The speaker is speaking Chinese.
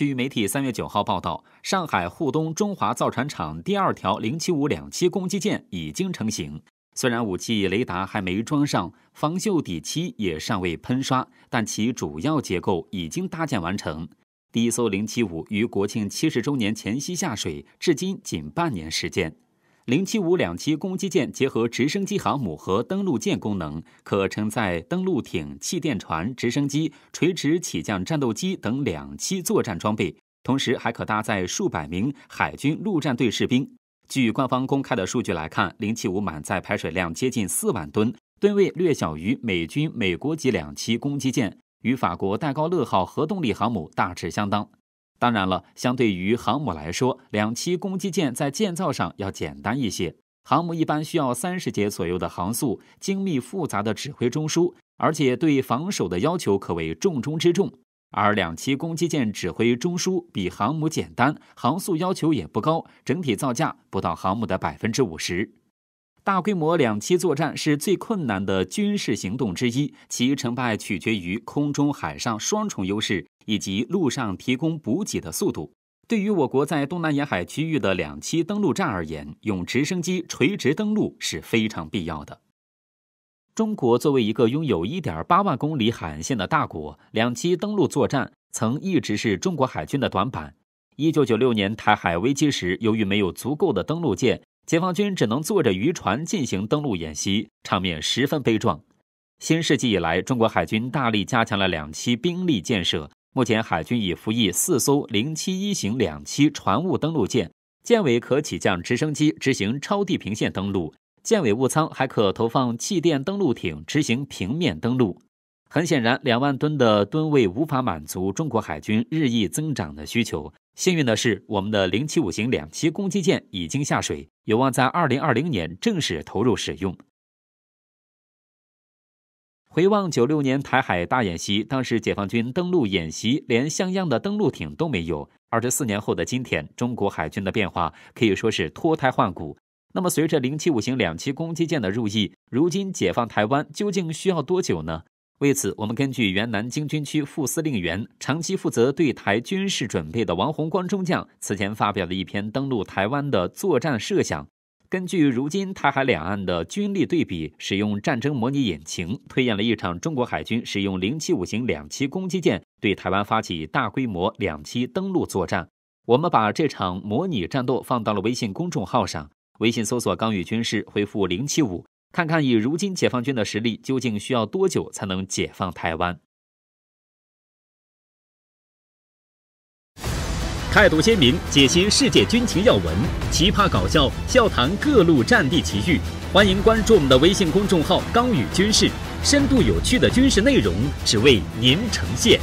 据媒体三月九号报道，上海沪东中华造船厂第二条零七五两栖攻击舰已经成型。虽然武器雷达还没装上，防锈底漆也尚未喷刷，但其主要结构已经搭建完成。第一艘零七五于国庆七十周年前夕下水，至今仅半年时间。零七五两栖攻击舰结合直升机航母和登陆舰功能，可承载登陆艇、气垫船、直升机、垂直起降战斗机等两栖作战装备，同时还可搭载数百名海军陆战队士兵。据官方公开的数据来看，零七五满载排水量接近四万吨，吨位略小于美军美国级两栖攻击舰，与法国戴高乐号核动力航母大致相当。当然了，相对于航母来说，两栖攻击舰在建造上要简单一些。航母一般需要三十节左右的航速，精密复杂的指挥中枢，而且对防守的要求可谓重中之重。而两栖攻击舰指挥中枢比航母简单，航速要求也不高，整体造价不到航母的百分之五十。大规模两栖作战是最困难的军事行动之一，其成败取决于空中海上双重优势。以及陆上提供补给的速度，对于我国在东南沿海区域的两栖登陆战而言，用直升机垂直登陆是非常必要的。中国作为一个拥有1.8万公里海岸线的大国，两栖登陆作战曾一直是中国海军的短板。1996年台海危机时，由于没有足够的登陆舰，解放军只能坐着渔船进行登陆演习，场面十分悲壮。新世纪以来，中国海军大力加强了两栖兵力建设。目前，海军已服役四艘零七一型两栖船坞登陆舰，舰尾可起降直升机执行超地平线登陆，舰尾坞舱还可投放气垫登陆艇执行平面登陆。很显然，两万吨的吨位无法满足中国海军日益增长的需求。幸运的是，我们的零七五型两栖攻击舰已经下水，有望在二零二零年正式投入使用。回望九六年台海大演习，当时解放军登陆演习连像样的登陆艇都没有。二十四年后的今天，中国海军的变化可以说是脱胎换骨。那么，随着零七五型两栖攻击舰的入役，如今解放台湾究竟需要多久呢？为此，我们根据原南京军区副司令员、长期负责对台军事准备的王洪光中将此前发表的一篇登陆台湾的作战设想。根据如今台海两岸的军力对比，使用战争模拟引擎推演了一场中国海军使用零七五型两栖攻击舰对台湾发起大规模两栖登陆作战。我们把这场模拟战斗放到了微信公众号上，微信搜索“刚宇军事”，回复“零七五”，看看以如今解放军的实力，究竟需要多久才能解放台湾。态度鲜明，解析世界军情要闻，奇葩搞笑，笑谈各路战地奇遇。欢迎关注我们的微信公众号“刚与军事”，深度有趣的军事内容，只为您呈现。